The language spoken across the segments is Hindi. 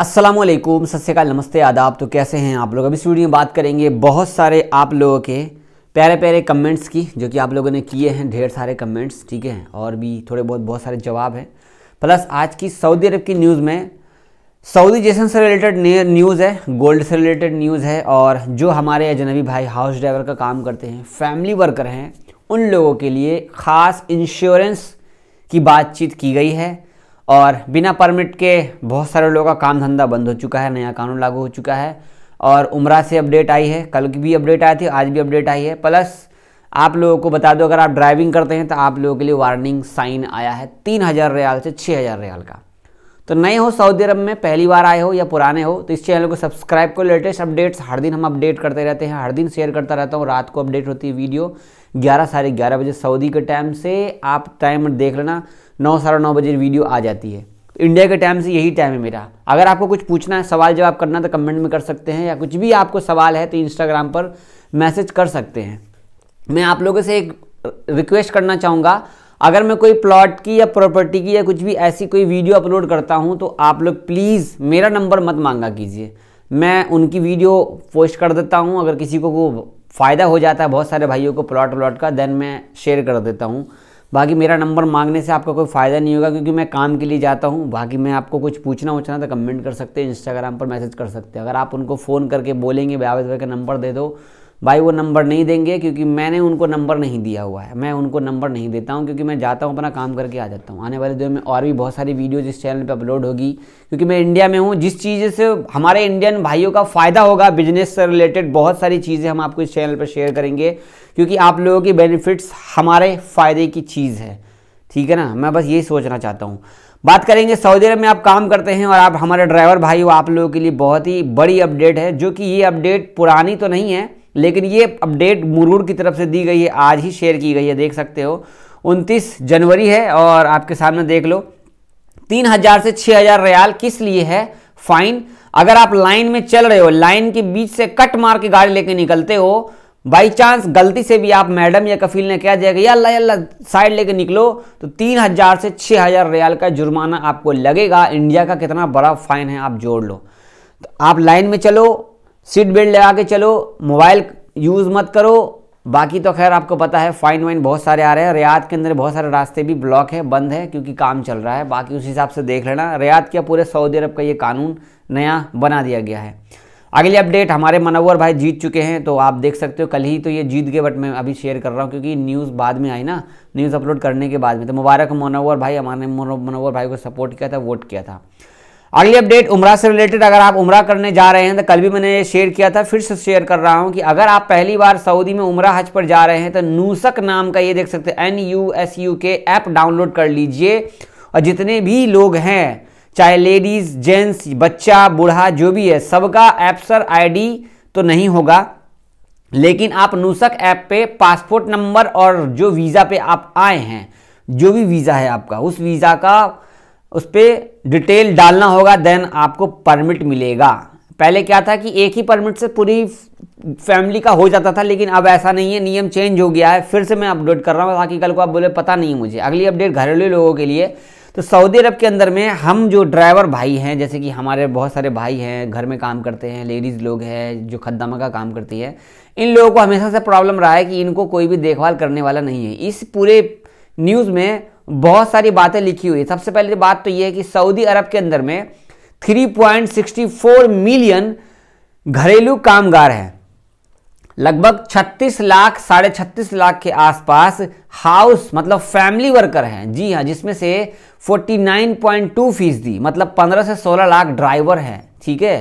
असलम सत्यकाल नमस्ते आदाब तो कैसे हैं आप लोग अभी इस वीडियो में बात करेंगे बहुत सारे आप लोगों के प्यारे प्यारे कमेंट्स की जो कि आप लोगों ने किए हैं ढेर सारे कमेंट्स ठीक है और भी थोड़े बहुत बहुत सारे जवाब हैं प्लस आज की सऊदी अरब की न्यूज़ में सऊदी जैसन से रिलेटेड न्यूज़ है गोल्ड से रिलेटेड न्यूज़ है और जो हमारे अजनबी भाई हाउस ड्राइवर का काम करते हैं फैमिली वर्कर हैं उन लोगों के लिए ख़ास इंश्योरेंस की बातचीत की गई है और बिना परमिट के बहुत सारे लोगों का काम धंधा बंद हो चुका है नया कानून लागू हो चुका है और उम्र से अपडेट आई है कल की भी अपडेट आई थी आज भी अपडेट आई है प्लस आप लोगों को बता दो अगर आप ड्राइविंग करते हैं तो आप लोगों के लिए वार्निंग साइन आया है तीन हज़ार रियाल से छः हज़ार रियाल का तो नए हो सऊदी अरब में पहली बार आए हो या पुराने हो तो इस चैनल को सब्सक्राइब करो लेटेस्ट अपडेट्स हर दिन हम अपडेट करते रहते हैं हर दिन शेयर करता रहता हूँ रात को अपडेट होती है वीडियो ग्यारह साढ़े ग्यारह बजे सऊदी के टाइम से आप टाइम देख लेना नौ साढ़े नौ बजे वीडियो आ जाती है तो इंडिया के टाइम से यही टाइम है मेरा अगर आपको कुछ पूछना है सवाल जवाब करना तो कमेंट में कर सकते हैं या कुछ भी आपको सवाल है तो इंस्टाग्राम पर मैसेज कर सकते हैं मैं आप लोगों से एक रिक्वेस्ट करना चाहूँगा अगर मैं कोई प्लॉट की या प्रॉपर्टी की या कुछ भी ऐसी कोई वीडियो अपलोड करता हूँ तो आप लोग प्लीज़ मेरा नंबर मत मांगा कीजिए मैं उनकी वीडियो पोस्ट कर देता हूँ अगर किसी को, को फ़ायदा हो जाता है बहुत सारे भाइयों को प्लॉट व्लॉट का देन मैं शेयर कर देता हूँ बाकी मेरा नंबर मांगने से आपका कोई फ़ायदा नहीं होगा क्योंकि मैं काम के लिए जाता हूँ बाकी मैं आपको कुछ पूछना उछना तो कमेंट कर सकते हैं इंस्टाग्राम पर मैसेज कर सकते हैं अगर आप उनको फ़ोन करके बोलेंगे भाई आवेश भाई का नंबर दे दो भाई वो नंबर नहीं देंगे क्योंकि मैंने उनको नंबर नहीं दिया हुआ है मैं उनको नंबर नहीं देता हूँ क्योंकि मैं जाता हूँ अपना काम करके आ जाता हूँ आने वाले दिनों में और भी बहुत सारी वीडियोज इस चैनल पर अपलोड होगी क्योंकि मैं इंडिया में हूँ जिस चीज़ से हमारे इंडियन भाइयों का फ़ायदा होगा बिजनेस से रिलेटेड बहुत सारी चीज़ें हम आपको इस चैनल पर शेयर करेंगे क्योंकि आप लोगों की बेनिफिट्स हमारे फ़ायदे की चीज़ है ठीक है ना मैं बस यही सोचना चाहता हूँ बात करेंगे सऊदी अरब में आप काम करते हैं और आप हमारे ड्राइवर भाई हो आप लोगों के लिए बहुत ही बड़ी अपडेट है जो कि ये अपडेट पुरानी तो नहीं है लेकिन ये अपडेट मुरूर की तरफ से दी गई है आज ही शेयर की गई है देख सकते हो 29 जनवरी है और आपके सामने देख लो तीन हज़ार से 6000 हज़ार रियाल किस लिए है फाइन अगर आप लाइन में चल रहे हो लाइन के बीच से कट मार के गाड़ी लेके निकलते हो बाई चांस गलती से भी आप मैडम या कफील ने क्या दिया या अल्लाह अल्लाह साइड लेके निकलो तो तीन हज़ार से छह हज़ार रियाल का जुर्माना आपको लगेगा इंडिया का कितना बड़ा फाइन है आप जोड़ लो तो आप लाइन में चलो सीट बेल्ट लगा के चलो मोबाइल यूज़ मत करो बाकी तो खैर आपको पता है फ़ाइन वाइन बहुत सारे आ रहे हैं रियाद के अंदर बहुत सारे रास्ते भी ब्लॉक है बंद है क्योंकि काम चल रहा है बाकी उस हिसाब से देख लेना रियाद क्या पूरे सऊदी अरब का ये कानून नया बना दिया गया है अगली अपडेट हमारे मनवर भाई जीत चुके हैं तो आप देख सकते हो कल ही तो ये जीत गए बट मैं अभी शेयर कर रहा हूँ क्योंकि न्यूज़ बाद में आई ना न्यूज़ अपलोड करने के बाद में तो मुबारक मनोवर भाई हमारे मनोवर भाई को सपोर्ट किया था वोट किया था अगली अपडेट उमरा से रिलेटेड अगर आप उम्र करने जा रहे हैं तो कल भी मैंने ये शेयर किया था फिर से शेयर कर रहा हूँ कि अगर आप पहली बार सऊदी में उमरा हज पर जा रहे हैं तो नूसक नाम का ये देख सकते हैं N U S U K app download कर लीजिए और जितने भी लोग हैं चाहे लेडीज़ जेंट्स बच्चा बूढ़ा जो भी है सबका एप्सर आई तो नहीं होगा लेकिन आप नूसक ऐप पे पासपोर्ट नंबर और जो वीज़ा पे आप आए हैं जो भी वीज़ा है आपका उस वीज़ा का उस पर डिटेल डालना होगा देन आपको परमिट मिलेगा पहले क्या था कि एक ही परमिट से पूरी फैमिली का हो जाता था लेकिन अब ऐसा नहीं है नियम चेंज हो गया है फिर से मैं अपडेट कर रहा हूँ ताकि कल को आप बोले पता नहीं मुझे अगली अपडेट घरेलू लोगों के लिए तो सऊदी अरब के अंदर में हम जो ड्राइवर भाई हैं जैसे कि हमारे बहुत सारे भाई हैं घर में काम करते हैं लेडीज़ लोग हैं जो खद्दामा का काम करती है इन लोगों को हमेशा से प्रॉब्लम रहा है कि इनको कोई भी देखभाल करने वाला नहीं है इस पूरे न्यूज़ में बहुत सारी बातें लिखी हुई है सबसे पहले बात तो यह है कि सऊदी अरब के अंदर में 3.64 मिलियन घरेलू कामगार हैं लगभग 36 लाख साढ़े छत्तीस लाख के आसपास हाउस मतलब फैमिली वर्कर हैं जी हाँ जिसमें से 49.2 फीसदी मतलब 15 से 16 लाख ड्राइवर हैं ठीक है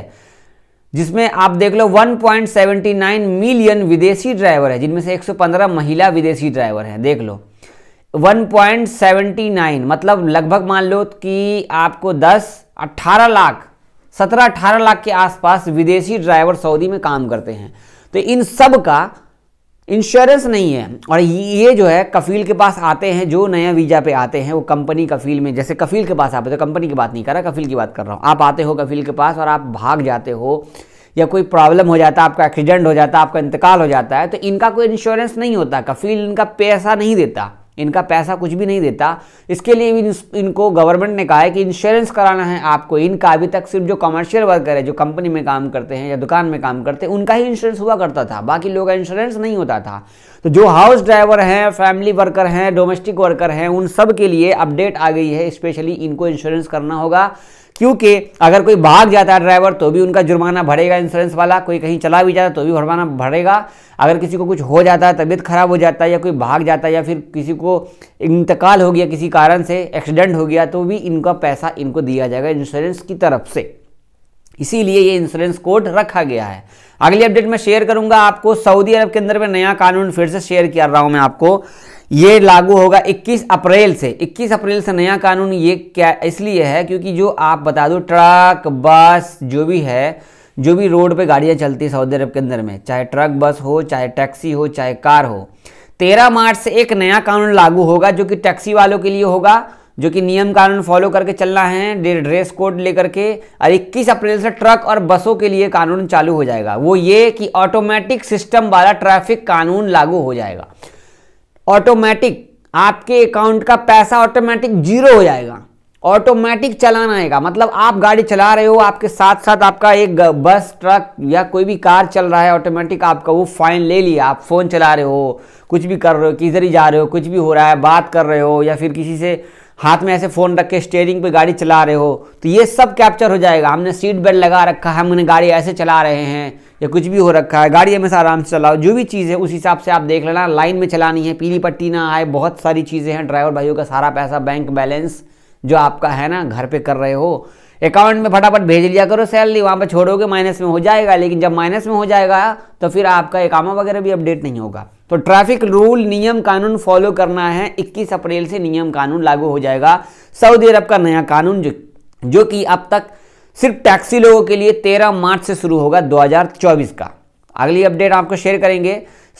जिसमें आप देख लो 1.79 मिलियन विदेशी ड्राइवर है जिनमें से 115 महिला विदेशी ड्राइवर हैं देख लो 1.79 मतलब लगभग मान लो कि आपको 10 18 लाख 17 18 लाख के आसपास विदेशी ड्राइवर सऊदी में काम करते हैं तो इन सब का इंश्योरेंस नहीं है और ये जो है कफील के पास आते हैं जो नया वीज़ा पे आते हैं वो कंपनी कफील में जैसे कफील के पास आप तो कंपनी की बात नहीं कर रहा कफील की बात कर रहा हूँ आप आते हो कफील के पास और आप भाग जाते हो या कोई प्रॉब्लम हो जाता है आपका एक्सीडेंट हो जाता है आपका इंतकाल हो जाता है तो इनका कोई इंश्योरेंस नहीं होता कफील इनका पैसा नहीं देता इनका पैसा कुछ भी नहीं देता इसके लिए भी इनको गवर्नमेंट ने कहा है कि इंश्योरेंस कराना है आपको इनका अभी तक सिर्फ जो कमर्शियल वर्कर है जो कंपनी में काम करते हैं या दुकान में काम करते हैं उनका ही इंश्योरेंस हुआ करता था बाकी लोगों का इंश्योरेंस नहीं होता था तो जो हाउस ड्राइवर हैं फैमिली वर्कर हैं डोमेस्टिक वर्कर हैं उन सब के लिए अपडेट आ गई है स्पेशली इनको इंश्योरेंस करना होगा क्योंकि अगर कोई भाग जाता है ड्राइवर तो भी उनका जुर्माना भरेगा इंश्योरेंस वाला कोई कहीं चला भी जाता तो भी भरवाना भरेगा अगर किसी को कुछ हो जाता है तबीयत खराब हो जाता है या कोई भाग जाता है या फिर किसी को इंतकाल हो गया किसी कारण से एक्सीडेंट हो गया तो भी इनका पैसा इनको दिया जाएगा इंश्योरेंस की तरफ से इसीलिए ये इंश्योरेंस कोड रखा गया है अगली अपडेट में शेयर करूंगा आपको सऊदी अरब के अंदर में नया कानून फिर से शेयर कर रहा हूं मैं आपको ये लागू होगा 21 अप्रैल से 21 अप्रैल से नया कानून ये क्या इसलिए है क्योंकि जो आप बता दो ट्रक बस जो भी है जो भी रोड पे गाड़ियाँ चलती है सऊदी अरब के अंदर में चाहे ट्रक बस हो चाहे टैक्सी हो चाहे कार हो तेरह मार्च से एक नया कानून लागू होगा जो कि टैक्सी वालों के लिए होगा जो कि नियम कानून फॉलो करके चलना है ड्रेस कोड लेकर के और 21 अप्रैल से ट्रक और बसों के लिए कानून चालू हो जाएगा वो ये कि ऑटोमेटिक सिस्टम वाला ट्रैफिक कानून लागू हो जाएगा ऑटोमेटिक आपके अकाउंट का पैसा ऑटोमेटिक जीरो हो जाएगा ऑटोमेटिक चलाना आएगा मतलब आप गाड़ी चला रहे हो आपके साथ साथ आपका एक बस ट्रक या कोई भी कार चल रहा है ऑटोमेटिक आपका वो फाइन ले लिया आप फ़ोन चला रहे हो कुछ भी कर रहे हो किधर ही जा रहे हो कुछ भी हो रहा है बात कर रहे हो या फिर किसी से हाथ में ऐसे फ़ोन रख के स्टेयरिंग पे गाड़ी चला रहे हो तो ये सब कैप्चर हो जाएगा हमने सीट बेल्ट लगा रखा है हमने गाड़ी ऐसे चला रहे हैं या कुछ भी हो रखा है गाड़ी हमेशा आराम से चलाओ जो भी चीज़ है उस हिसाब से आप देख लेना लाइन में चलानी है पीली पट्टी ना आए बहुत सारी चीज़ें हैं ड्राइवर भाइयों का सारा पैसा बैंक बैलेंस जो आपका है ना घर पे कर रहे हो अकाउंट में फटाफट भेज लिया करो सैलरी वहाँ पर छोड़ोगे माइनस में हो जाएगा लेकिन जब माइनस में हो जाएगा तो फिर आपका एकामा वगैरह भी अपडेट नहीं होगा तो ट्रैफिक रूल नियम कानून फॉलो करना है 21 अप्रैल से नियम कानून लागू हो जाएगा सऊदी अरब का नया कानून जो जो कि अब तक सिर्फ टैक्सी लोगों के लिए 13 मार्च से शुरू होगा 2024 का अगली अपडेट आपको शेयर करेंगे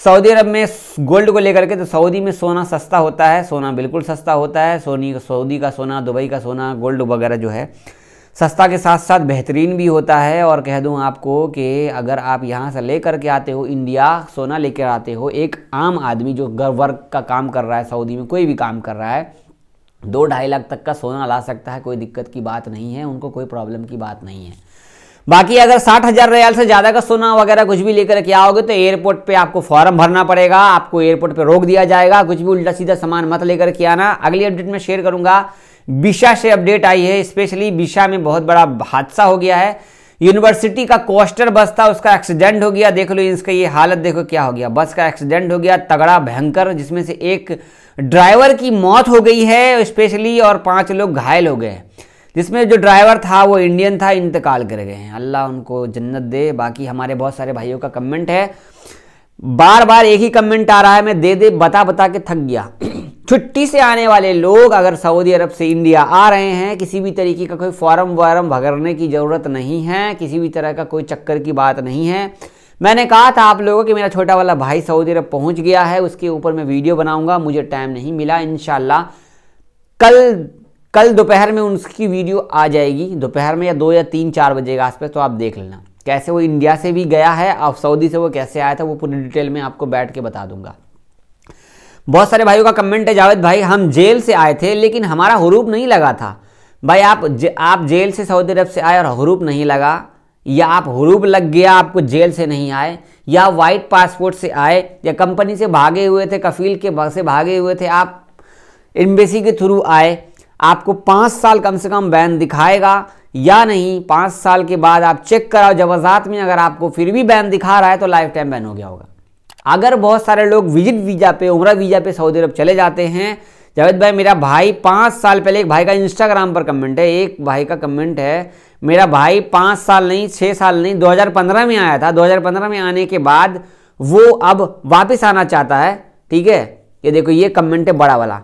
सऊदी अरब में गोल्ड को लेकर के तो सऊदी में सोना सस्ता होता है सोना बिल्कुल सस्ता होता है सोनी सऊदी का सोना दुबई का सोना गोल्ड वगैरह जो है सस्ता के साथ साथ बेहतरीन भी होता है और कह दूं आपको कि अगर आप यहाँ से ले करके आते हो इंडिया सोना लेकर आते हो एक आम आदमी जो घर वर्क का काम कर रहा है सऊदी में कोई भी काम कर रहा है दो ढाई लाख तक का सोना ला सकता है कोई दिक्कत की बात नहीं है उनको कोई प्रॉब्लम की बात नहीं है बाकी अगर साठ हज़ार रियाल से ज़्यादा का सोना वगैरह कुछ भी लेकर के आओगे तो एयरपोर्ट पे आपको फॉर्म भरना पड़ेगा आपको एयरपोर्ट पे रोक दिया जाएगा कुछ भी उल्टा सीधा सामान मत लेकर के आना अगली अपडेट में शेयर करूंगा बिशा से अपडेट आई है स्पेशली बिशा में बहुत बड़ा हादसा हो गया है यूनिवर्सिटी का कोस्टर बस था उसका एक्सीडेंट हो गया देख लो इसका ये हालत देखो क्या हो गया बस का एक्सीडेंट हो गया तगड़ा भयंकर जिसमें से एक ड्राइवर की मौत हो गई है स्पेशली और पाँच लोग घायल हो गए हैं जिसमें जो ड्राइवर था वो इंडियन था इंतकाल कर गए हैं अल्लाह उनको जन्नत दे बाकी हमारे बहुत सारे भाइयों का कमेंट है बार बार एक ही कमेंट आ रहा है मैं दे दे बता बता के थक गया छुट्टी से आने वाले लोग अगर सऊदी अरब से इंडिया आ रहे हैं किसी भी तरीके का कोई फॉर्म वॉरम भगरने की ज़रूरत नहीं है किसी भी तरह का कोई चक्कर की बात नहीं है मैंने कहा था आप लोगों कि मेरा छोटा वाला भाई सऊदी अरब पहुंच गया है उसके ऊपर मैं वीडियो बनाऊंगा मुझे टाइम नहीं मिला इन कल कल दोपहर में उसकी वीडियो आ जाएगी दोपहर में या दो या तीन चार बजे के आसपास तो आप देख लेना कैसे वो इंडिया से भी गया है और सऊदी से वो कैसे आया था वो पूरी डिटेल में आपको बैठ के बता दूंगा बहुत सारे भाइयों का कमेंट है जावेद भाई हम जेल से आए थे लेकिन हमारा हरूप नहीं लगा था भाई आप ज, आप जेल से सऊदी अरब से आए और हरूप नहीं लगा या आप हरूप लग गया आपको जेल से नहीं आए या वाइट पासपोर्ट से आए या कंपनी से भागे हुए थे कफील के से भागे हुए थे आप एम्बेसी के थ्रू आए आपको पाँच साल कम से कम बैन दिखाएगा या नहीं पाँच साल के बाद आप चेक कराओ जवाजात में अगर आपको फिर भी बैन दिखा रहा है तो लाइफ टाइम बैन हो गया होगा अगर बहुत सारे लोग विजिट वीज़ा पे उम्र वीज़ा पे सऊदी अरब चले जाते हैं जावेद भाई मेरा भाई पाँच साल पहले एक भाई का इंस्टाग्राम पर कमेंट है एक भाई का कमेंट है मेरा भाई पाँच साल नहीं छः साल नहीं 2015 में आया था 2015 में आने के बाद वो अब वापस आना चाहता है ठीक है ये देखो ये कमेंट है बड़ा वाला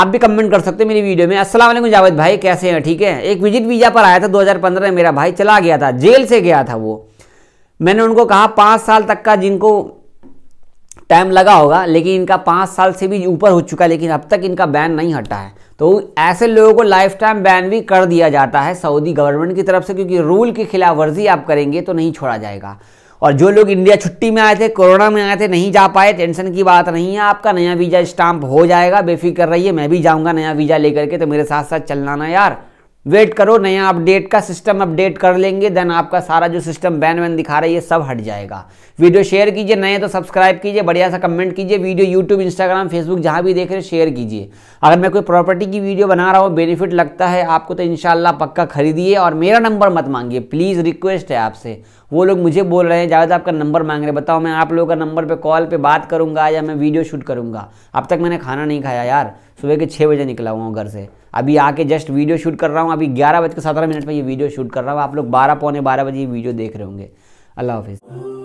आप भी कमेंट कर सकते हैं मेरी वीडियो में अस्सलाम वालेकुम जावेद भाई कैसे हैं ठीक है एक विजिट वीज़ा पर आया था 2015 में मेरा भाई चला गया था जेल से गया था वो मैंने उनको कहा पाँच साल तक का जिनको टाइम लगा होगा लेकिन इनका पाँच साल से भी ऊपर हो चुका है लेकिन अब तक इनका बैन नहीं हटा है तो ऐसे लोगों को लाइफ टाइम बैन भी कर दिया जाता है सऊदी गवर्नमेंट की तरफ से क्योंकि रूल की खिलाफ वर्जी आप करेंगे तो नहीं छोड़ा जाएगा और जो लोग इंडिया छुट्टी में आए थे कोरोना में आए थे नहीं जा पाए टेंशन की बात नहीं है आपका नया वीज़ा स्टाम्प हो जाएगा बेफिक्र रहिए मैं भी जाऊँगा नया वीज़ा लेकर के तो मेरे साथ साथ चलना ना यार वेट करो नया अपडेट का सिस्टम अपडेट कर लेंगे देन आपका सारा जो सिस्टम बैन वैन दिखा रही है सब हट जाएगा वीडियो शेयर कीजिए नए तो सब्सक्राइब कीजिए बढ़िया सा कमेंट कीजिए वीडियो यूट्यूब इंस्टाग्राम फेसबुक जहाँ भी देख रहे हैं शेयर कीजिए अगर मैं कोई प्रॉपर्टी की वीडियो बना रहा हूँ बेनिफिट लगता है आपको तो इन पक्का खरीदिए और मेरा नंबर मत मांगिए प्लीज़ रिक्वेस्ट है आपसे वो लोग मुझे बोल रहे हैं जावेद आपका नंबर मांग रहे बताओ मैं आप लोगों का नंबर पर कॉल पर बात करूँगा या मैं वीडियो शूट करूँगा अब तक मैंने खाना नहीं खाया यार सुबह के छः बजे निकला हुआ हूँ घर से अभी आके जस्ट वीडियो शूट कर रहा हूँ अभी ग्यारह बज के सत्रह मिनट पर ये वीडियो शूट कर रहा हूँ आप लोग बारह पौने बारह बजे ये वीडियो देख रहे होंगे अल्लाह हाफिज़